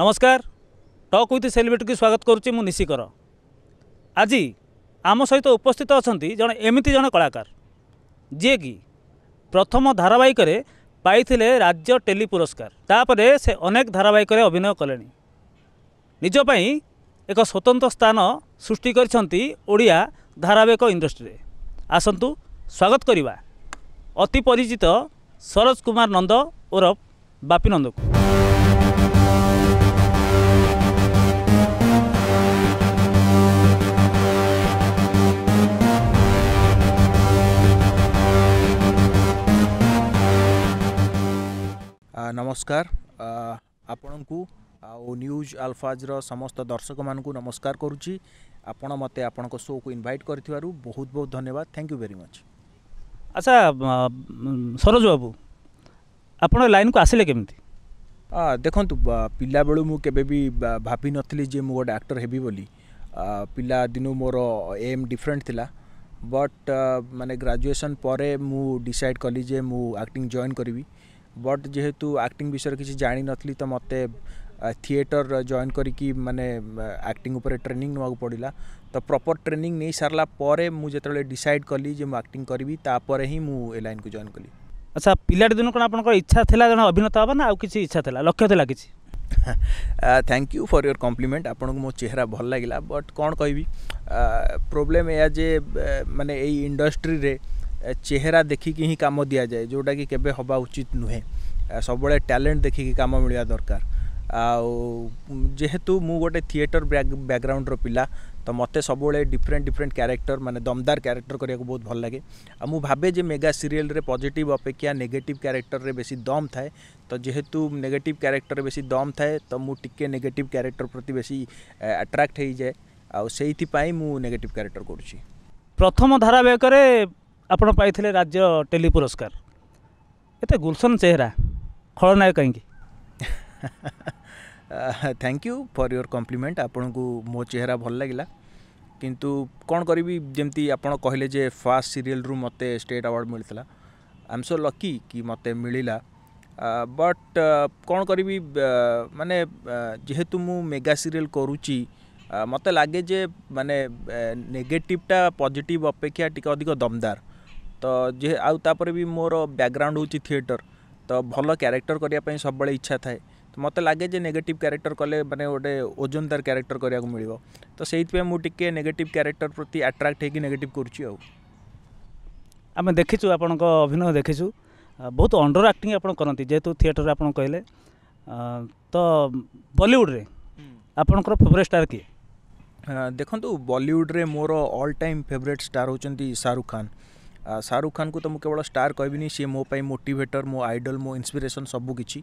নমস্কার talk with সেলিব্রিটিকে স্বাগত করুছি মু নিশিকর আজি আম সহিত উপস্থিত অনেক জন এমিতি জন কলাকার যিকি প্রথম ধারাবাহিকরে পাইলে রাজ্য টেলি পুরস্কার তাপরে সে অনেক ধারাবাহিকরে অভিনয় কলে নিজপাই এক স্বতন্ত্র স্থান সৃষ্টি করেছেন ওড়িয়া ধারাবাহিক ইন্ডস্ট্রি আসন্তু স্বাগত করা অতি পরিচিত সরোজ কুমার নন্দ ওরফ বাপি নন্দকু ନମସ୍କାର ଆପଣଙ୍କୁ ଆଉ ନ୍ୟୁଜ୍ ଆଲଫାଜର ସମସ୍ତ ଦର୍ଶକମାନଙ୍କୁ ନମସ୍କାର କରୁଛି ଆପଣ ମୋତେ ଆପଣଙ୍କ ଶୋକୁ ଇନଭାଇଟ୍ କରିଥିବାରୁ ବହୁତ ବହୁତ ଧନ୍ୟବାଦ ଥ୍ୟାଙ୍କ ୟୁ ଭେରି ମଚ୍ ଆଚ୍ଛା ସରୋଜ ବାବୁ ଆପଣ ଲାଇନ୍କୁ ଆସିଲେ କେମିତି ଦେଖନ୍ତୁ ପିଲାବେଳୁ ମୁଁ କେବେ ବି ଭାବିନଥିଲି ଯେ ମୁଁ ଗୋଟେ ଆକ୍ଟର ହେବି ବୋଲି ପିଲାଦିନୁ ମୋର ଏମ୍ ଡିଫରେଣ୍ଟ ଥିଲା ବଟ୍ ମାନେ ଗ୍ରାଜୁଏସନ୍ ପରେ ମୁଁ ଡିସାଇଡ଼୍ କଲି ଯେ ମୁଁ ଆକ୍ଟିଂ ଜଏନ୍ କରିବି ବଟ୍ ଯେହେତୁ ଆକ୍ଟିଂ ବିଷୟରେ କିଛି ଜାଣିନଥିଲି ତ ମୋତେ ଥିଏଟର୍ ଜଏନ୍ କରିକି ମାନେ ଆକ୍ଟିଂ ଉପରେ ଟ୍ରେନିଂ ନେବାକୁ ପଡ଼ିଲା ତ ପ୍ରପର୍ ଟ୍ରେନିଂ ନେଇ ସାରିଲା ପରେ ମୁଁ ଯେତେବେଳେ ଡିସାଇଡ଼୍ କଲି ଯେ ମୁଁ ଆକ୍ଟିଂ କରିବି ତାପରେ ହିଁ ମୁଁ ଏ ଲାଇନ୍କୁ ଜଏନ୍ କଲି ଆଚ୍ଛା ପିଲାଟି ଦିନ କ'ଣ ଆପଣଙ୍କର ଇଚ୍ଛା ଥିଲା ଜଣେ ଅଭିନେତା ହେବ ନା ଆଉ କିଛି ଇଚ୍ଛା ଥିଲା ଲକ୍ଷ୍ୟ ଥିଲା କିଛି thank you for your compliment ଆପଣଙ୍କୁ ମୋ ଚେହେରା ଭଲ ଲାଗିଲା ବଟ୍ କ'ଣ କହିବି ପ୍ରୋବ୍ଲେମ୍ ଏହା ଯେ ମାନେ ଏଇ ଇଣ୍ଡଷ୍ଟ୍ରିରେ चेहरा देखिकी ही कम दि जाए जोटा कि केवा उचित नुहे सब टैलेंट देखिकी कम मिलवा दरकार आेहेतु मु गोटे थिएटर बैकग्राउंड पिला तो मत सब डिफरेन्ट डिफरेन्ट क्यारेक्टर मानते दमदार क्यारेक्टर करा बहुत भल लगे मु भावे मेगा सीरीयल पजिट अपेक्षा नेगेटिव क्यारेक्टर में बेस दम थाए तो जेहेतु नेगेटिव क्यारेक्टर बेस दम थाए तो मुझे नेगेटिव क्यारेक्टर प्रति बेस आट्राक्ट हो जाए आईपाई मुझे नेगेटिव क्यारेक्टर करुच्ची प्रथम धारावाहिक ଆପଣ ପାଇଥିଲେ ରାଜ୍ୟ ଟେଲି ପୁରସ୍କାର ଏତେ ଗୁଲସନ ଚେହେରା ଖଳନାୟକ କାହିଁକି thank you for your compliment আপনার মো চেহারা ভাল লাগিলা কিন্তু কোণ করবি যেমি আপনার কহিলেন যে ফার্স্ট সিরিয়েল রু মতো স্টেট আওয়ার্ড মিলিলা আই এম সো লকি কি মতো মিলিলা বট কোণ করবি মানে যেহেতু মু মেগা সিরিয়েল করুচি মতো লাগে যে মানে নেগেটিভটা পজিটিভ অপেক্ষা টিকে অধিক দমদার ତ ଯେ ଆଉ ତାପରେ ବି ମୋର ବ୍ୟାକଗ୍ରାଉଣ୍ଡ ହେଉଛି ଥିଏଟର୍ ତ ଭଲ କ୍ୟାରେକ୍ଟର କରିବା ପାଇଁ ସବୁବେଳେ ଇଚ୍ଛା ଥାଏ ତ ମୋତେ ଲାଗେ ଯେ ନେଗେଟିଭ୍ କ୍ୟାରେକ୍ଟର କଲେ ମାନେ ଗୋଟେ ଓଜନ ତାର କ୍ୟାରେକ୍ଟର କରିବାକୁ ମିଳିବ ତ ସେଇଥିପାଇଁ ମୁଁ ଟିକିଏ ନେଗେଟିଭ୍ କ୍ୟାରେକ୍ଟର ପ୍ରତି ଆଟ୍ରାକ୍ଟ ହେଇକି ନେଗେଟିଭ୍ କରୁଛି ଆଉ ଆମେ ଦେଖିଛୁ ଆପଣଙ୍କ ଅଭିନୟ ଦେଖିଛୁ ବହୁତ ଅଣ୍ଡର ଆକ୍ଟିଂ ଆପଣ କରନ୍ତି ଯେହେତୁ ଥିଏଟର୍ରେ ଆପଣ କହିଲେ ତ ବଲିଉଡ଼ରେ ଆପଣଙ୍କର ଫେଭରେଟ୍ ଷ୍ଟାର୍ କିଏ ଦେଖନ୍ତୁ ବଲିଉଡ଼ରେ ମୋର ଅଲ୍ ଟାଇମ୍ ଫେଭରେଟ୍ ଷ୍ଟାର୍ ହେଉଛନ୍ତି ଶାହରୁଖ ଖାନ୍ ଶାହରୁଖ ଖାନଙ୍କୁ ତ ମୁଁ କେବଳ ଷ୍ଟାର୍ କହିବିନି ସିଏ ମୋ ପାଇଁ ମୋଟିଭେଟର୍ ମୋ ଆଇଡ଼ଲ୍ ମୋ ଇନ୍ସପିରେସନ୍ ସବୁକିଛି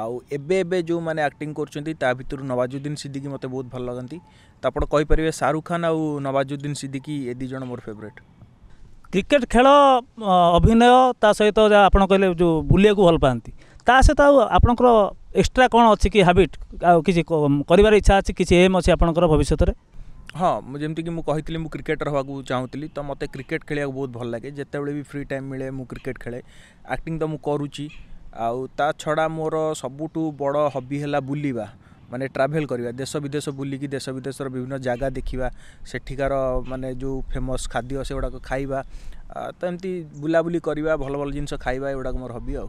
ଆଉ ଏବେ ଏବେ ଯେଉଁମାନେ ଆକ୍ଟିଂ କରୁଛନ୍ତି ତା ଭିତରୁ ନୱାଜୁଦ୍ଦିନ୍ ସିଦ୍ଦିକି ମୋତେ ବହୁତ ଭଲ ଲାଗନ୍ତି ତ ଆପଣ କହିପାରିବେ ଶାହରୁଖ ଖାନ ଆଉ ନୱାଜୁଦ୍ଦିନ୍ ସିଦ୍ଦିକି ଏ ଦୁଇ ଜଣ ମୋର ଫେଭରେଟ୍ କ୍ରିକେଟ୍ ଖେଳ ଅଭିନୟ ତା ସହିତ ଯାହା ଆପଣ କହିଲେ ଯେଉଁ ବୁଲିବାକୁ ଭଲ ପାଆନ୍ତି ତା ସହିତ ଆଉ ଆପଣଙ୍କର ଏକ୍ସଟ୍ରା କ'ଣ ଅଛି କି ହାବିଟ୍ ଆଉ କିଛି କରିବାର ଇଚ୍ଛା ଅଛି କିଛି ଏମ୍ ଅଛି ଆପଣଙ୍କର ଭବିଷ୍ୟତରେ ହଁ ମୁଁ ଯେମିତିକି ମୁଁ କହିଥିଲି ମୁଁ କ୍ରିକେଟର ହେବାକୁ ଚାହୁଁଥିଲି ତ ମୋତେ କ୍ରିକେଟ୍ ଖେଳିବାକୁ ବହୁତ ଭଲ ଲାଗେ ଯେତେବେଳେ ବି ଫ୍ରି ଟାଇମ୍ ମିଳେ ମୁଁ କ୍ରିକେଟ୍ ଖେଳେ ଆକ୍ଟିଂ ତ ମୁଁ କରୁଛି ଆଉ ତା ଛଡ଼ା ମୋର ସବୁଠୁ ବଡ଼ ହବି ହେଲା ବୁଲିବା ମାନେ ଟ୍ରାଭେଲ୍ କରିବା ଦେଶ ବିଦେଶ ବୁଲିକି ଦେଶ ବିଦେଶର ବିଭିନ୍ନ ଜାଗା ଦେଖିବା ସେଠିକାର ମାନେ ଯେଉଁ ଫେମସ୍ ଖାଦ୍ୟ ସେଗୁଡ଼ାକ ଖାଇବା ତ ଏମିତି ବୁଲାବୁଲି କରିବା ଭଲ ଭଲ ଜିନିଷ ଖାଇବା ଏଗୁଡ଼ାକ ମୋର ହବି ଆଉ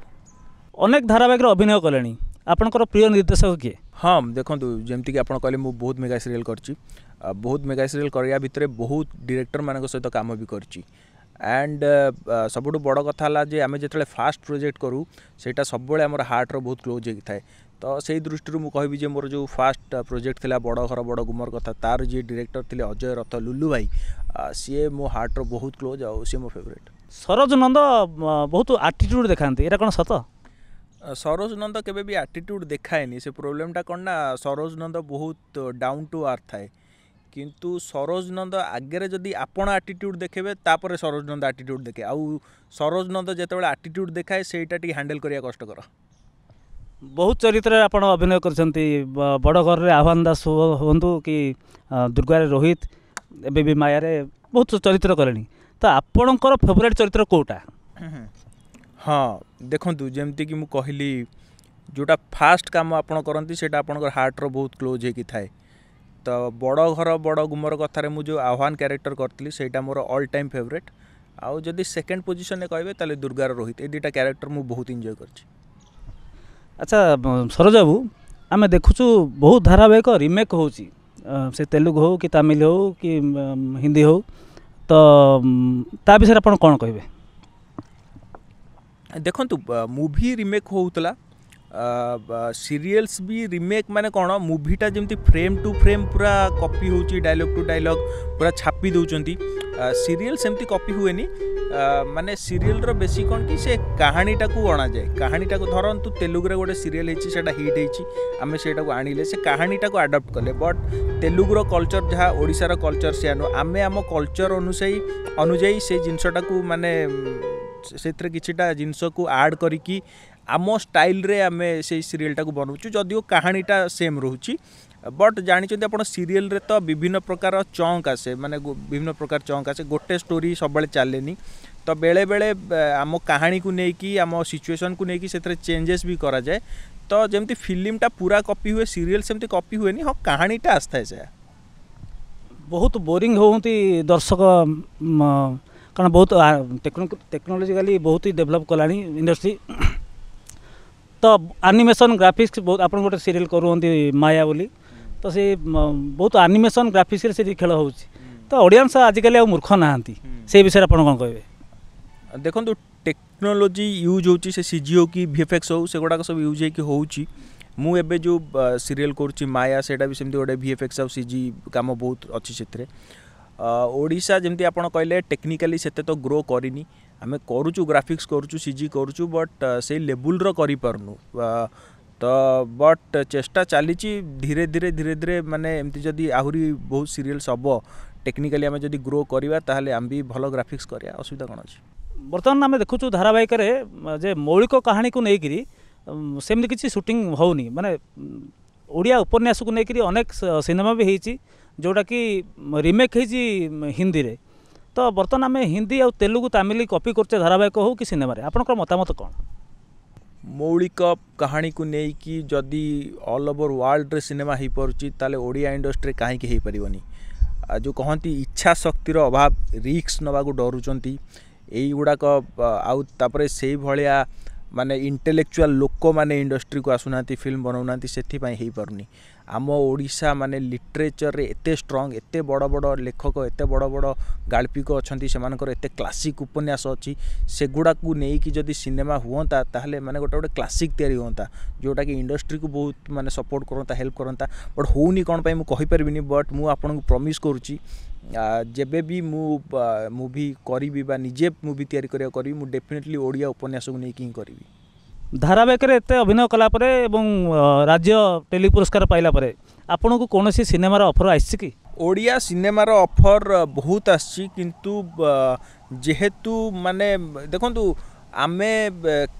ଅନେକ ଧାରାବାହିକରେ ଅଭିନୟ କଲେଣି ଆପଣଙ୍କର ପ୍ରିୟ ନିର୍ଦ୍ଦେଶକ କିଏ ହଁ ଦେଖନ୍ତୁ ଯେମିତିକି ଆପଣ କହିଲେ ମୁଁ ବହୁତ ମେଗା ସିରିଏଲ୍ କରିଛି बहुत मेगा सीरीयल कराया भितर बहुत डिरेक्टर मान सहित तो कम भी कर एंड सब बड़ कथा जे आम जो फास्ट प्रोजेक्ट करूँ से सब हार्टर बहुत क्लोज होता है तो से दृष्टि मुझे कहबी मोर जो फास्ट प्रोजेक्ट था बड़ घर बड़ गुमर कथा तार जी डिरेक्टर थे अजय रथ लुलू भाई सीए मो हार्टर बहुत क्लोज आ सी मो फेवरेट सरोज नंद बहुत आटीट्यूड देखा यहाँ कौन सत सरोज नंद के आटीट्यूड देखाए से प्रोब्लेमटा कौन ना सरोज नंद बहुत डाउन टू आर्थ थाए କିନ୍ତୁ ସରୋଜ ନନ୍ଦ ଆଗରେ ଯଦି ଆପଣ ଆଟିଟ୍ୟୁଡ଼୍ ଦେଖେଇବେ ତାପରେ ସରୋଜ ନନ୍ଦ ଆଟିଟ୍ୟୁଡ଼୍ ଦେଖେ ଆଉ ସରୋଜ ନନ୍ଦ ଯେତେବେଳେ ଆଟିଟ୍ୟୁଡ଼୍ ଦେଖାଏ ସେଇଟା ଟିକେ ହ୍ୟାଣ୍ଡେଲ୍ କରିବା କଷ୍ଟକର ବହୁତ ଚରିତ୍ରରେ ଆପଣ ଅଭିନୟ କରିଛନ୍ତି ବଡ଼ ଘରରେ ଆହ୍ୱାନ ଦାସ ହୁଅନ୍ତୁ କି ଦୁର୍ଗାରେ ରୋହିତ ଏବେ ବି ମାୟାରେ ବହୁତ ଚରିତ୍ର କଲେଣି ତ ଆପଣଙ୍କର ଫେଭରାଇଟ୍ ଚରିତ୍ର କେଉଁଟା ହଁ ଦେଖନ୍ତୁ ଯେମିତିକି ମୁଁ କହିଲି ଯେଉଁଟା ଫାଷ୍ଟ କାମ ଆପଣ କରନ୍ତି ସେଇଟା ଆପଣଙ୍କର ହାର୍ଟର ବହୁତ କ୍ଲୋଜ୍ ହେଇକି ଥାଏ ତ ବଡ଼ ଘର ବଡ଼ ଗୁମର କଥାରେ ମୁଁ ଯେଉଁ ଆହ୍ୱାନ କ୍ୟାରେକ୍ଟର କରିଥିଲି ସେଇଟା ମୋର ଅଲ୍ ଟାଇମ୍ ଫେଭରେଟ୍ ଆଉ ଯଦି ସେକେଣ୍ଡ ପୋଜିସନରେ କହିବେ ତାହେଲେ ଦୁର୍ଗାର ରୋହିତ ଏ ଦୁଇଟା କ୍ୟାରେକ୍ଟର ମୁଁ ବହୁତ ଇନ୍ଜୟ କରିଛି ଆଚ୍ଛା ସରୋଜ ବାବୁ ଆମେ ଦେଖୁଛୁ ବହୁତ ଧାରାବାହିକ ରିମେକ୍ ହେଉଛି ସେ ତେଲୁଗୁ ହେଉ କି ତାମିଲ ହେଉ କି ହିନ୍ଦୀ ହେଉ ତ ତା ବିଷୟରେ ଆପଣ କ'ଣ କହିବେ ଦେଖନ୍ତୁ ମୁଭି ରିମେକ୍ ହେଉଥିଲା ସିରିଏଲ୍ସ ବି ରିମେକ୍ ମାନେ କ'ଣ ମୁଭିଟା ଯେମିତି ଫ୍ରେମ୍ ଟୁ ଫ୍ରେମ୍ ପୁରା କପି ହେଉଛି ଡାଇଲଗ୍ ଟୁ ଡାଇଲଗ୍ ପୁରା ଛାପି ଦେଉଛନ୍ତି ସିରିଏଲ୍ ସେମିତି କପି ହୁଏନି ମାନେ ସିରିଏଲ୍ର ବେଶୀ କ'ଣ କି ସେ କାହାଣୀଟାକୁ ଅଣାଯାଏ କାହାଣୀଟାକୁ ଧରନ୍ତୁ ତେଲୁଗୁରେ ଗୋଟେ ସିରିଏଲ୍ ହେଇଛି ସେଇଟା ହିଟ୍ ହେଇଛି ଆମେ ସେଇଟାକୁ ଆଣିଲେ ସେ କାହାଣୀଟାକୁ ଆଡ଼ପ୍ଟ କଲେ ବଟ୍ ତେଲୁଗୁର କଲଚର୍ ଯାହା ଓଡ଼ିଶାର କଲଚର୍ ସେୟା ନୁହଁ ଆମେ ଆମ କଲଚର୍ ଅନୁଯାୟୀ ଅନୁଯାୟୀ ସେ ଜିନିଷଟାକୁ ମାନେ ସେଥିରେ କିଛିଟା ଜିନିଷକୁ ଆଡ଼୍ କରିକି आम स्टाइल आम से सीरीयलटा को बनाऊु जदिव कहानीटा सेम रोच बट जानते आप सीरीयल तो विभिन्न प्रकार चंक आसे मानने विभिन्न प्रकार चंक आसे गोटे स्टोरी सब चले तो बेले बेले आम कहानी को लेकिन आम सिचुएसन को लेकिन से चेजेस भी कराए तो जमी फिल्मटा पूरा कपी हुए सीरीयल सेमती कपी हुए हाँ कहानीटा आसता है से बहुत बोरींग होती दर्शक कारण बहुत टेक्नोलोजिकाली बहुत ही डेभलप कला इंडस्ट्री ତ ଆନିମେସନ୍ ଗ୍ରାଫିକ୍ସ ବହୁତ ଆପଣ ଗୋଟେ ସିରିଏଲ୍ କରୁଛନ୍ତି ମାୟା ବୋଲି ତ ସେ ବହୁତ ଆନିମେସନ୍ ଗ୍ରାଫିକ୍ସରେ ସେ ଖେଳ ହେଉଛି ତ ଅଡ଼ିଏନ୍ସ ଆଜିକାଲି ଆଉ ମୂର୍ଖ ନାହାନ୍ତି ସେ ବିଷୟରେ ଆପଣ କ'ଣ କହିବେ ଦେଖନ୍ତୁ ଟେକ୍ନୋଲୋଜି ୟୁଜ୍ ହେଉଛି ସେ ସି ଜି ଓ କି ଭି ଏଫ୍ ଏକ୍ସ ହେଉ ସେଗୁଡ଼ାକ ସବୁ ୟୁଜ୍ ହେଇକି ହେଉଛି ମୁଁ ଏବେ ଯେଉଁ ସିରିଏଲ୍ କରୁଛି ମାୟା ସେଇଟା ବି ସେମିତି ଗୋଟେ ଭି ଏଫ୍ ଏକ୍ସ ଆଉ ସି ଜି କାମ ବହୁତ ଅଛି ସେଥିରେ ଓଡ଼ିଶା ଯେମିତି ଆପଣ କହିଲେ ଟେକ୍ନିକାଲି ସେତେ ତ ଗ୍ରୋ କରିନି आम करूँ ग्राफिक्स करुचु सी जी करुच्छ बट से लेवलर कर तो बट चेष्टा चली धीरे धीरे धीरे धीरे माने एमती जदि आहुरी बहुत सीरीयल्स हम टेक्निकाली आम जदि ग्रो करवा आम भी भल ग्राफिक्स कराया असुविधा कौन अच्छे बर्तमान आम देखु धारावाहिक मौलिक कहानी को लेकिन सेम किसी सुटिंग होनी मानने ओडिया उपन्यास को लेकिन अनेक सिनेमा भी जोटा कि रिमेक् हिंदी में तो बर्तमान आम हिंदी तेलुगु तमिल कपी कर धारावाहिक हूँ कि सिनेमारे आपंकर मतामत कौन मौलिक कहानी को लेकिन जदि अल ओवर वर्ल्ड सिनेमा हो पारे तेल ओडिया इंडस्ट्री कहीं जो कहती इच्छा शक्तिर अभाव रिक्स नवाक डरुंच यही गुड़ाक आउतापुर से भाया मानने इंटेलेक्चुआल लोक मैंने इंडस्ट्री को आसुना फिल्म बनाऊना से पार नहीं ଆମ ଓଡ଼ିଶା ମାନେ ଲିଟରେଚର୍ରେ ଏତେ ଷ୍ଟ୍ରଙ୍ଗ ଏତେ ବଡ଼ ବଡ଼ ଲେଖକ ଏତେ ବଡ଼ ବଡ଼ ଗାଳ୍ପିକ ଅଛନ୍ତି ସେମାନଙ୍କର ଏତେ କ୍ଲାସିକ୍ ଉପନ୍ୟାସ ଅଛି ସେଗୁଡ଼ାକୁ ନେଇକି ଯଦି ସିନେମା ହୁଅନ୍ତା ତାହେଲେ ମାନେ ଗୋଟେ ଗୋଟେ କ୍ଲାସିକ୍ ତିଆରି ହୁଅନ୍ତା ଯେଉଁଟାକି ଇଣ୍ଡଷ୍ଟ୍ରିକୁ ବହୁତ ମାନେ ସପୋର୍ଟ କରନ୍ତା ହେଲ୍ପ କରନ୍ତା ବଟ୍ ହେଉନି କ'ଣ ପାଇଁ ମୁଁ କହିପାରିବିନି ବଟ୍ ମୁଁ ଆପଣଙ୍କୁ ପ୍ରମିସ୍ କରୁଛି ଯେବେ ବି ମୁଁ ମୁଭି କରିବି ବା ନିଜେ ମୁଭି ତିଆରି କରିବାକୁ କରିବି ମୁଁ ଡେଫିନେଟଲି ଓଡ଼ିଆ ଉପନ୍ୟାସକୁ ନେଇକି ହିଁ କରିବି ધારાবেকরে তে অভিনয় কলাপরে এবং রাজ্য টেলি পুরস্কার পাইলাপরে আপোনক কো কোনসি সিনেমাৰ অফৰ আইছকি ওড়িয়া সিনেমাৰ অফৰ বহুত আসছি কিন্তু জেহেতু মানে দেখোতু আమే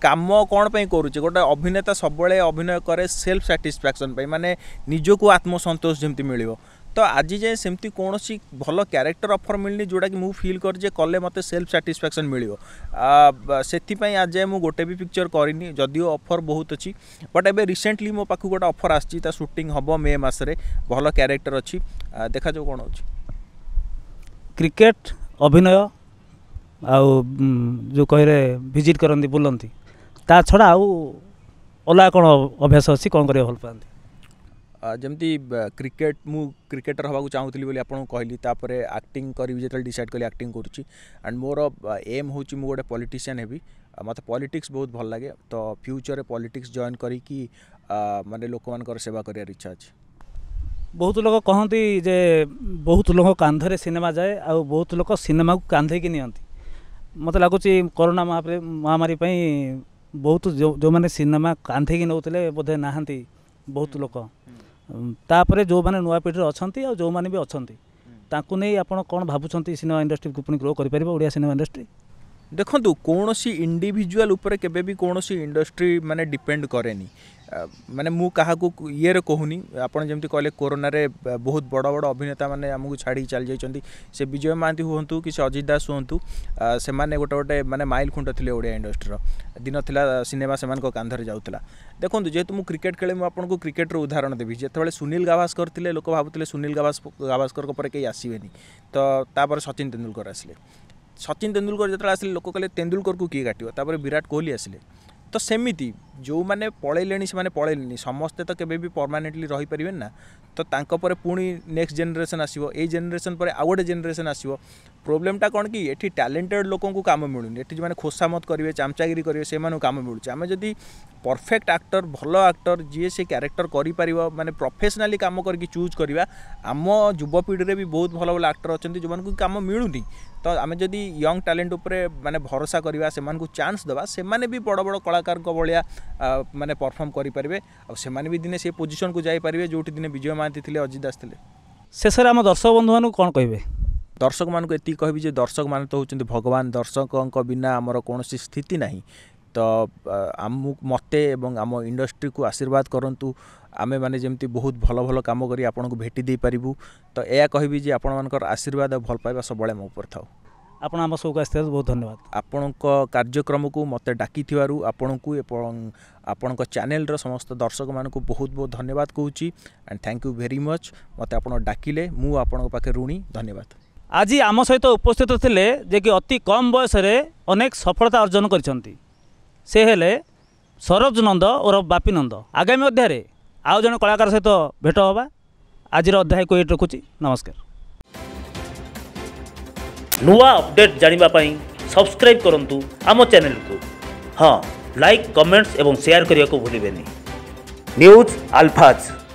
কাম কোণ পই কৰুচি গটা অভিনেতা সবলে অভিনয় করে সেলফ satisfaction পাই মানে নিজোক আত্মসন্তুষ্টি জেমতি মিলিব ତ ଆଜି ଯାଏଁ ସେମିତି କୌଣସି ଭଲ କ୍ୟାରେକ୍ଟର ଅଫର୍ ମିଳିନି ଯେଉଁଟାକି ମୁଁ ଫିଲ୍ କରିଛି ଯେ କଲେ ମୋତେ ସେଲ୍ଫ ସାଟିସ୍ଫ୍ୟାକ୍ସନ୍ ମିଳିବ ସେଥିପାଇଁ ଆଜି ଯାଏଁ ମୁଁ ଗୋଟେ ବି ପିକ୍ଚର୍ କରିନି ଯଦିଓ ଅଫର୍ ବହୁତ ଅଛି ବଟ୍ ଏବେ ରିସେଣ୍ଟଲି ମୋ ପାଖକୁ ଗୋଟେ ଅଫର୍ ଆସିଛି ତା ସୁଟିଂ ହେବ ମେ ମାସରେ ଭଲ କ୍ୟାରେକ୍ଟର ଅଛି ଦେଖାଯାଉ କ'ଣ ହେଉଛି କ୍ରିକେଟ୍ ଅଭିନୟ ଆଉ ଯେଉଁ କହିଲେ ଭିଜିଟ୍ କରନ୍ତି ବୁଲନ୍ତି ତା ଛଡ଼ା ଆଉ ଅଲଗା କ'ଣ ଅଭ୍ୟାସ ଅଛି କ'ଣ କରିବାକୁ ଭଲ ପାଆନ୍ତି जमी क्रिकेट मु क्रिकेटर हाँ चाहूँ बोली आपली आक्ट कर जो डिसाइड कली आक्ट करुच्ची मोर एम हूँ मुझे गोटे पलिटिशियान होगी मत पलिटिक्स बहुत भल लगे तो फ्यूचर में पलिटिक्स जॉइन कर मानते लोक मान सेवा कर इच्छा अच्छे बहुत लोग कहती जे बहुत लोग कांधे सिनेमा जाए आ लोग सिने को कांधे की नियंती मत लगुच कोरोना महामारी बहुत जो जो मैंने सिनेमा कांधे की नौते बोधे नहांती बहुत लोग ତାପରେ ଯେଉଁମାନେ ନୂଆ ପିଢ଼ିରେ ଅଛନ୍ତି ଆଉ ଯେଉଁମାନେ ବି ଅଛନ୍ତି ତାଙ୍କୁ ନେଇ ଆପଣ କ'ଣ ଭାବୁଛନ୍ତି ସିନେମା ଇଣ୍ଡଷ୍ଟ୍ରିକୁ ପୁଣି ଗ୍ରୋ କରିପାରିବ ଓଡ଼ିଆ ସିନେମା ଇଣ୍ଡଷ୍ଟ୍ରି ଦେଖନ୍ତୁ କୌଣସି ଇଣ୍ଡିଭିଜୁଆଲ୍ ଉପରେ କେବେ ବି କୌଣସି ଇଣ୍ଡଷ୍ଟ୍ରି ମାନେ ଡିପେଣ୍ଡ କରେନି ମାନେ ମୁଁ କାହାକୁ ଇଏରେ କହୁନି ଆପଣ ଯେମିତି କହିଲେ କୋରୋନାରେ ବହୁତ ବଡ଼ ବଡ଼ ଅଭିନେତାମାନେ ଆମକୁ ଛାଡ଼ିକି ଚାଲିଯାଇଛନ୍ତି ସେ ବିଜୟ ମହାନ୍ତି ହୁଅନ୍ତୁ କି ସେ ଅଜିତ ଦାସ ହୁଅନ୍ତୁ ସେମାନେ ଗୋଟେ ଗୋଟେ ମାନେ ମାଇଲ ଖୁଣ୍ଟ ଥିଲେ ଓଡ଼ିଆ ଇଣ୍ଡଷ୍ଟ୍ରିର ଦିନ ଥିଲା ସିନେମା ସେମାନଙ୍କ କାନ୍ଧରେ ଯାଉଥିଲା ଦେଖନ୍ତୁ ଯେହେତୁ ମୁଁ କ୍ରିକେଟ୍ ଖେଳେ ମୁଁ ଆପଣଙ୍କୁ କ୍ରିକେଟ୍ର ଉଦାହରଣ ଦେବି ଯେତେବେଳେ ସୁନୀଲ ଗାଭାସ୍କର ଥିଲେ ଲୋକ ଭାବୁଥିଲେ ସୁନୀଲ ଗାଭାସ୍କରଙ୍କ ପରେ କେହି ଆସିବେନି ତ ତାପରେ ସଚିନ ତେନ୍ଦୁଲକର ଆସିଲେ ସଚିନ ତେନ୍ଦୁଲକର ଯେତେବେଳେ ଆସିଲେ ଲୋକ କହିଲେ ତେନ୍ଦୁଲକରକୁ କିଏ କାଟିବ ତାପରେ ବିରାଟ କୋହଲି ଆସିଲେ ତ ସେମିତି ଯେଉଁମାନେ ପଳେଇଲେଣି ସେମାନେ ପଳେଇଲେଣି ସମସ୍ତେ ତ କେବେ ବି ପର୍ମାନେଣ୍ଟଲି ରହିପାରିବେନି ନା ତ ତାଙ୍କ ପରେ ପୁଣି ନେକ୍ସଟ ଜେନେରେସନ୍ ଆସିବ ଏଇ ଜେନେରେସନ୍ ପରେ ଆଉ ଗୋଟେ ଜେନେରେସନ୍ ଆସିବ ପ୍ରୋବ୍ଲେମଟା କ'ଣ କି ଏଠି ଟ୍ୟାଲେଣ୍ଟେଡ଼ ଲୋକଙ୍କୁ କାମ ମିଳୁନି ଏଠି ଯେଉଁମାନେ ଖୋସାମତ କରିବେ ଚାମଚାଗିରି କରିବେ ସେମାନଙ୍କୁ କାମ ମିଳୁଛି ଆମେ ଯଦି ପରଫେକ୍ଟ ଆକ୍ଟର ଭଲ ଆକ୍ଟର ଯିଏ ସେ କ୍ୟାରେକ୍ଟର କରିପାରିବ ମାନେ ପ୍ରଫେସନାଲି କାମ କରିକି ଚୁଜ୍ କରିବା ଆମ ଯୁବପିଢ଼ିରେ ବି ବହୁତ ଭଲ ଭଲ ଆକ୍ଟର ଅଛନ୍ତି ଯେଉଁମାନଙ୍କୁ କାମ ମିଳୁନି ତ ଆମେ ଯଦି ୟଙ୍ଗ ଟ୍ୟାଲେଣ୍ଟ ଉପରେ ମାନେ ଭରସା କରିବା ସେମାନଙ୍କୁ ଚାନ୍ସ ଦେବା ସେମାନେ ବି ବଡ଼ ବଡ଼ କଳାକାରଙ୍କ ଭଳିଆ ମାନେ ପରଫର୍ମ କରିପାରିବେ ଆଉ ସେମାନେ ବି ଦିନେ ସେ ପୋଜିସନକୁ ଯାଇପାରିବେ ଯେଉଁଠି ଦିନେ ବିଜୟ ମହାନ୍ତି ଥିଲେ ଅଜିତ ଦାସ ଥିଲେ ଶେଷରେ ଆମ ଦର୍ଶକ ବନ୍ଧୁମାନଙ୍କୁ କ'ଣ କହିବେ ଦର୍ଶକ ମାନଙ୍କୁ ଏତିକି କହିବି ଯେ ଦର୍ଶକମାନେ ତ ହେଉଛନ୍ତି ଭଗବାନ ଦର୍ଶକଙ୍କ ବିନା ଆମର କୌଣସି ସ୍ଥିତି ନାହିଁ ତ ଆମ ମୋତେ ଏବଂ ଆମ ଇଣ୍ଡଷ୍ଟ୍ରିକୁ ଆଶୀର୍ବାଦ କରନ୍ତୁ ଆମେମାନେ ଯେମିତି ବହୁତ ଭଲ ଭଲ କାମ କରି ଆପଣଙ୍କୁ ଭେଟି ଦେଇପାରିବୁ ତ ଏହା କହିବି ଯେ ଆପଣମାନଙ୍କର ଆଶୀର୍ବାଦ ଆଉ ଭଲ ପାଇବା ସବୁବେଳେ ମୋ ଉପରେ ଥାଉ ଆପଣ ଆମ ସଉକୁ ଆସିଥିବାରୁ ବହୁତ ଧନ୍ୟବାଦ ଆପଣଙ୍କ କାର୍ଯ୍ୟକ୍ରମକୁ ମୋତେ ଡାକିଥିବାରୁ ଆପଣଙ୍କୁ ଏବଂ ଆପଣଙ୍କ ଚ୍ୟାନେଲ୍ର ସମସ୍ତ ଦର୍ଶକମାନଙ୍କୁ ବହୁତ ବହୁତ ଧନ୍ୟବାଦ କହୁଛି and thank you very much ମୋତେ ଆପଣ ଡାକିଲେ ମୁଁ ଆପଣଙ୍କ ପାଖରେ ଋଣୀ ଧନ୍ୟବାଦ ଆଜି ଆମ ସହିତ ଉପସ୍ଥିତ ଥିଲେ ଯେ କି ଅତି କମ୍ ବୟସରେ ଅନେକ ସଫଳତା ଅର୍ଜନ କରିଛନ୍ତି ସେ ହେଲେ ସରୋଜ ନନ୍ଦ ଓରଫ ବାପି ନନ୍ଦ ଆଗାମୀ ଅଧ୍ୟାୟରେ ଆଉ ଜଣେ କଳାକାର ସହିତ ଭେଟ ହେବା ଆଜିର ଅଧ୍ୟାୟକୁ ଏଇଠି ରଖୁଛି ନମସ୍କାର ନୂଆ ଅପଡେଟ୍ ଜାଣିବା ପାଇଁ ସବସ୍କ୍ରାଇବ୍ କରନ୍ତୁ ଆମ ଚ୍ୟାନେଲକୁ ହଁ ଲାଇକ୍ କମେଣ୍ଟସ୍ ଏବଂ ସେୟାର କରିବାକୁ ଭୁଲିବେନି ନ୍ୟୁଜ୍ ଆଲଫାଜ୍